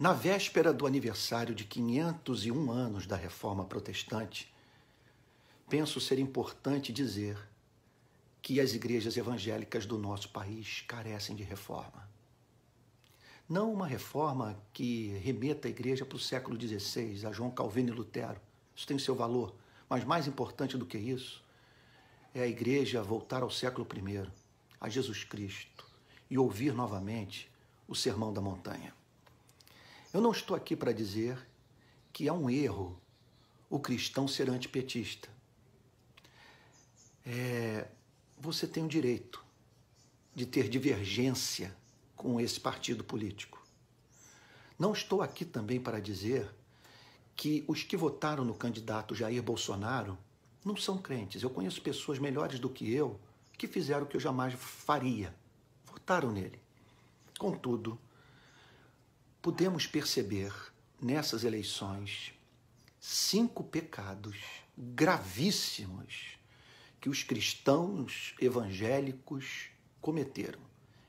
Na véspera do aniversário de 501 anos da Reforma Protestante, penso ser importante dizer que as igrejas evangélicas do nosso país carecem de reforma. Não uma reforma que remeta a igreja para o século XVI, a João Calvino e Lutero. Isso tem seu valor. Mas mais importante do que isso é a igreja voltar ao século I, a Jesus Cristo, e ouvir novamente o Sermão da Montanha. Eu não estou aqui para dizer que é um erro o cristão ser antipetista. É, você tem o direito de ter divergência com esse partido político. Não estou aqui também para dizer que os que votaram no candidato Jair Bolsonaro não são crentes. Eu conheço pessoas melhores do que eu que fizeram o que eu jamais faria. Votaram nele. Contudo, Podemos perceber nessas eleições cinco pecados gravíssimos que os cristãos evangélicos cometeram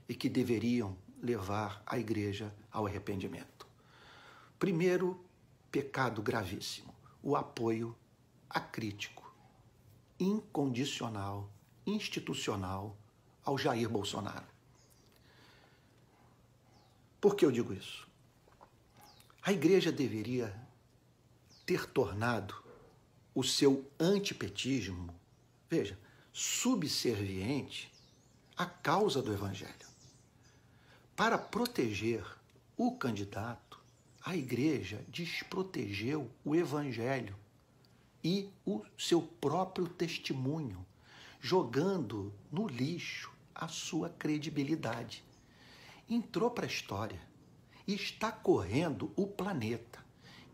e que deveriam levar a igreja ao arrependimento. Primeiro pecado gravíssimo: o apoio acrítico, incondicional, institucional ao Jair Bolsonaro. Por que eu digo isso? A igreja deveria ter tornado o seu antipetismo, veja, subserviente à causa do evangelho. Para proteger o candidato, a igreja desprotegeu o evangelho e o seu próprio testemunho, jogando no lixo a sua credibilidade. Entrou para a história está correndo o planeta,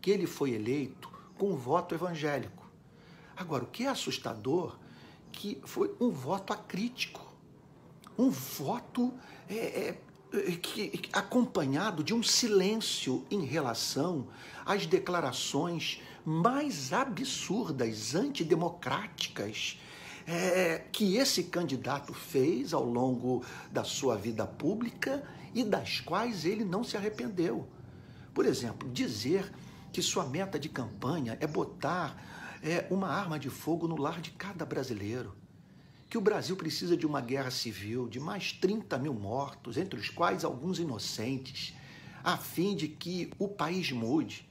que ele foi eleito com um voto evangélico. Agora, o que é assustador que foi um voto acrítico, um voto é, é, é que, acompanhado de um silêncio em relação às declarações mais absurdas, antidemocráticas, é, que esse candidato fez ao longo da sua vida pública e das quais ele não se arrependeu. Por exemplo, dizer que sua meta de campanha é botar é, uma arma de fogo no lar de cada brasileiro. Que o Brasil precisa de uma guerra civil, de mais 30 mil mortos, entre os quais alguns inocentes, a fim de que o país mude.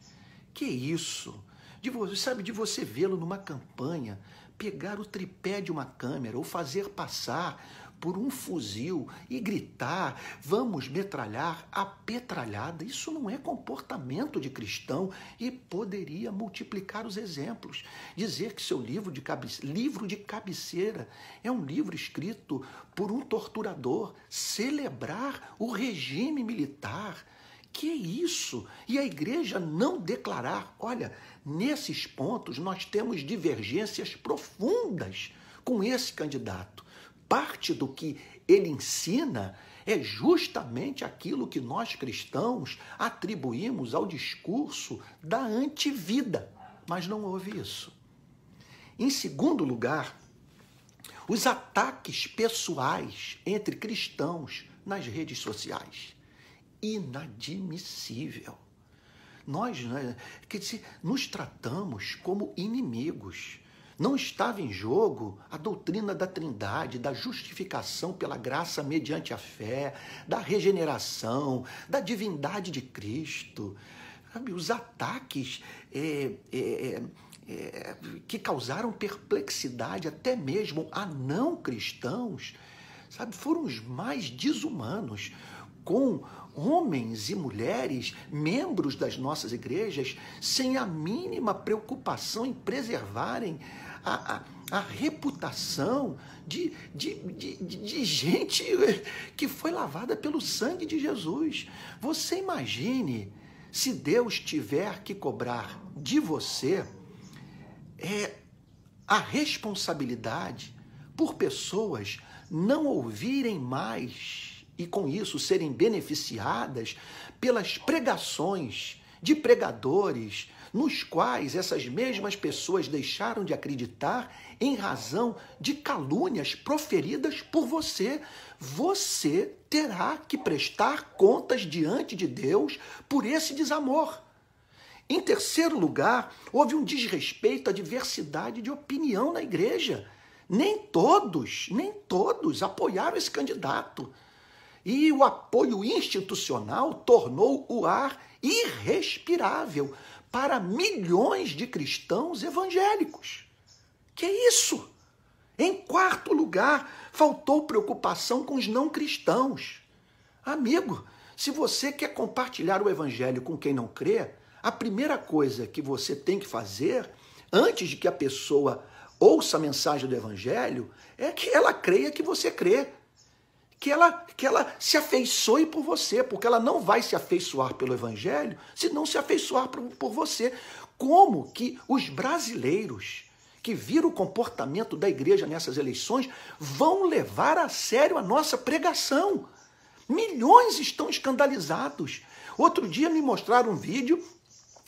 Que isso? De, sabe, de você vê-lo numa campanha pegar o tripé de uma câmera ou fazer passar por um fuzil e gritar, vamos metralhar a petralhada. Isso não é comportamento de cristão e poderia multiplicar os exemplos. Dizer que seu livro de, cabe... livro de cabeceira é um livro escrito por um torturador, celebrar o regime militar que é isso? E a igreja não declarar, olha, nesses pontos nós temos divergências profundas com esse candidato. Parte do que ele ensina é justamente aquilo que nós cristãos atribuímos ao discurso da antivida, mas não houve isso. Em segundo lugar, os ataques pessoais entre cristãos nas redes sociais inadmissível. Nós né, que se, nos tratamos como inimigos. Não estava em jogo a doutrina da Trindade, da justificação pela graça mediante a fé, da regeneração, da divindade de Cristo. Sabe, os ataques é, é, é, que causaram perplexidade até mesmo a não cristãos sabe, foram os mais desumanos com homens e mulheres, membros das nossas igrejas, sem a mínima preocupação em preservarem a, a, a reputação de, de, de, de gente que foi lavada pelo sangue de Jesus. Você imagine se Deus tiver que cobrar de você é, a responsabilidade por pessoas não ouvirem mais e com isso serem beneficiadas pelas pregações de pregadores nos quais essas mesmas pessoas deixaram de acreditar em razão de calúnias proferidas por você. Você terá que prestar contas diante de Deus por esse desamor. Em terceiro lugar, houve um desrespeito à diversidade de opinião na igreja. Nem todos, nem todos apoiaram esse candidato. E o apoio institucional tornou o ar irrespirável para milhões de cristãos evangélicos. Que é isso? Em quarto lugar, faltou preocupação com os não cristãos. Amigo, se você quer compartilhar o evangelho com quem não crê, a primeira coisa que você tem que fazer, antes de que a pessoa ouça a mensagem do evangelho, é que ela creia que você crê que ela, que ela se afeiçoe por você, porque ela não vai se afeiçoar pelo Evangelho se não se afeiçoar por, por você. Como que os brasileiros que viram o comportamento da igreja nessas eleições vão levar a sério a nossa pregação? Milhões estão escandalizados. Outro dia me mostraram um vídeo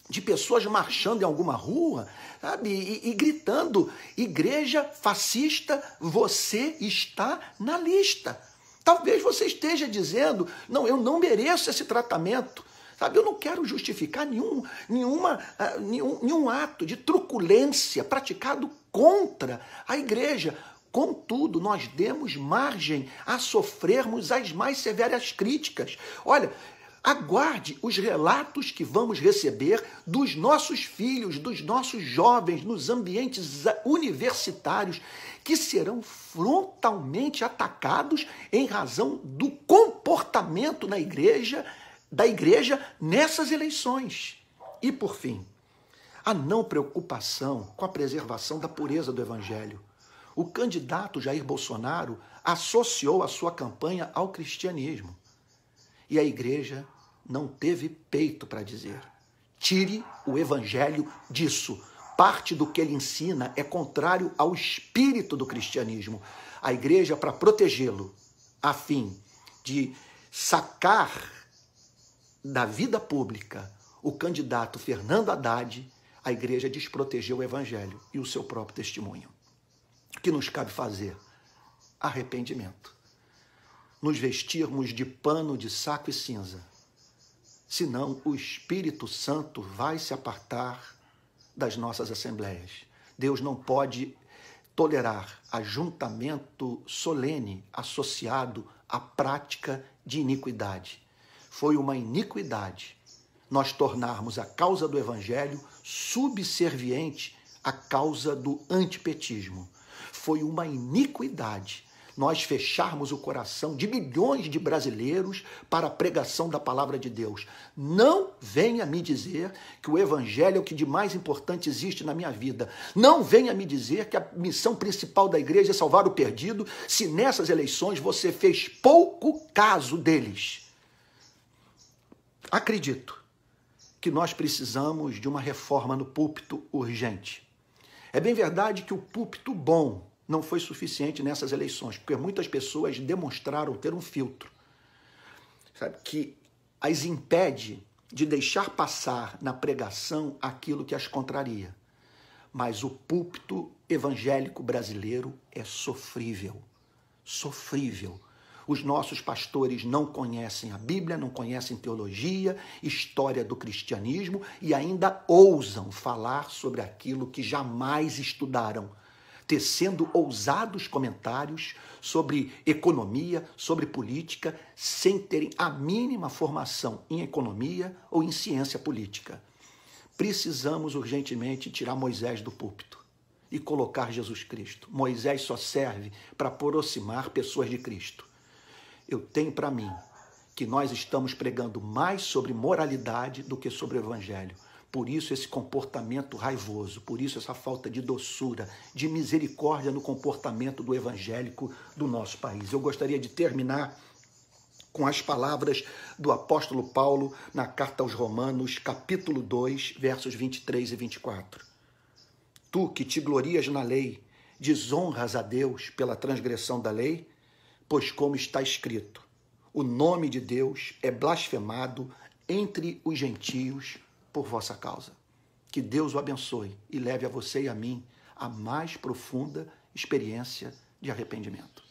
de pessoas marchando em alguma rua, sabe, e, e, gritando: igreja fascista, você está na lista. Talvez você esteja dizendo, não, eu não mereço esse tratamento. Sabe, eu não quero justificar nenhum, nenhuma, uh, nenhum, nenhum ato de truculência praticado contra a igreja. Contudo, nós demos margem a sofrermos as mais severas críticas. Olha, Aguarde os relatos que vamos receber dos nossos filhos, dos nossos jovens, nos ambientes universitários, que serão frontalmente atacados em razão do comportamento na igreja, da igreja nessas eleições. E por fim, a não preocupação com a preservação da pureza do evangelho. O candidato Jair Bolsonaro associou a sua campanha ao cristianismo. E a igreja não teve peito para dizer. Tire o evangelho disso. Parte do que ele ensina é contrário ao espírito do cristianismo. A igreja, para protegê-lo, a fim de sacar da vida pública o candidato Fernando Haddad, a igreja desprotegeu o evangelho e o seu próprio testemunho. O que nos cabe fazer? Arrependimento nos vestirmos de pano de saco e cinza, senão o Espírito Santo vai se apartar das nossas assembleias. Deus não pode tolerar ajuntamento solene associado à prática de iniquidade. Foi uma iniquidade nós tornarmos a causa do evangelho subserviente à causa do antipetismo. Foi uma iniquidade nós fecharmos o coração de milhões de brasileiros para a pregação da palavra de Deus. Não venha me dizer que o evangelho é o que de mais importante existe na minha vida. Não venha me dizer que a missão principal da igreja é salvar o perdido, se nessas eleições você fez pouco caso deles. Acredito que nós precisamos de uma reforma no púlpito urgente. É bem verdade que o púlpito bom não foi suficiente nessas eleições, porque muitas pessoas demonstraram ter um filtro sabe, que as impede de deixar passar na pregação aquilo que as contraria. Mas o púlpito evangélico brasileiro é sofrível. Sofrível. Os nossos pastores não conhecem a Bíblia, não conhecem teologia, história do cristianismo e ainda ousam falar sobre aquilo que jamais estudaram tecendo ousados comentários sobre economia, sobre política, sem terem a mínima formação em economia ou em ciência política. Precisamos urgentemente tirar Moisés do púlpito e colocar Jesus Cristo. Moisés só serve para aproximar pessoas de Cristo. Eu tenho para mim que nós estamos pregando mais sobre moralidade do que sobre o evangelho. Por isso esse comportamento raivoso, por isso essa falta de doçura, de misericórdia no comportamento do evangélico do nosso país. Eu gostaria de terminar com as palavras do apóstolo Paulo na carta aos Romanos, capítulo 2, versos 23 e 24. Tu que te glorias na lei, desonras a Deus pela transgressão da lei, pois como está escrito, o nome de Deus é blasfemado entre os gentios por vossa causa. Que Deus o abençoe e leve a você e a mim a mais profunda experiência de arrependimento.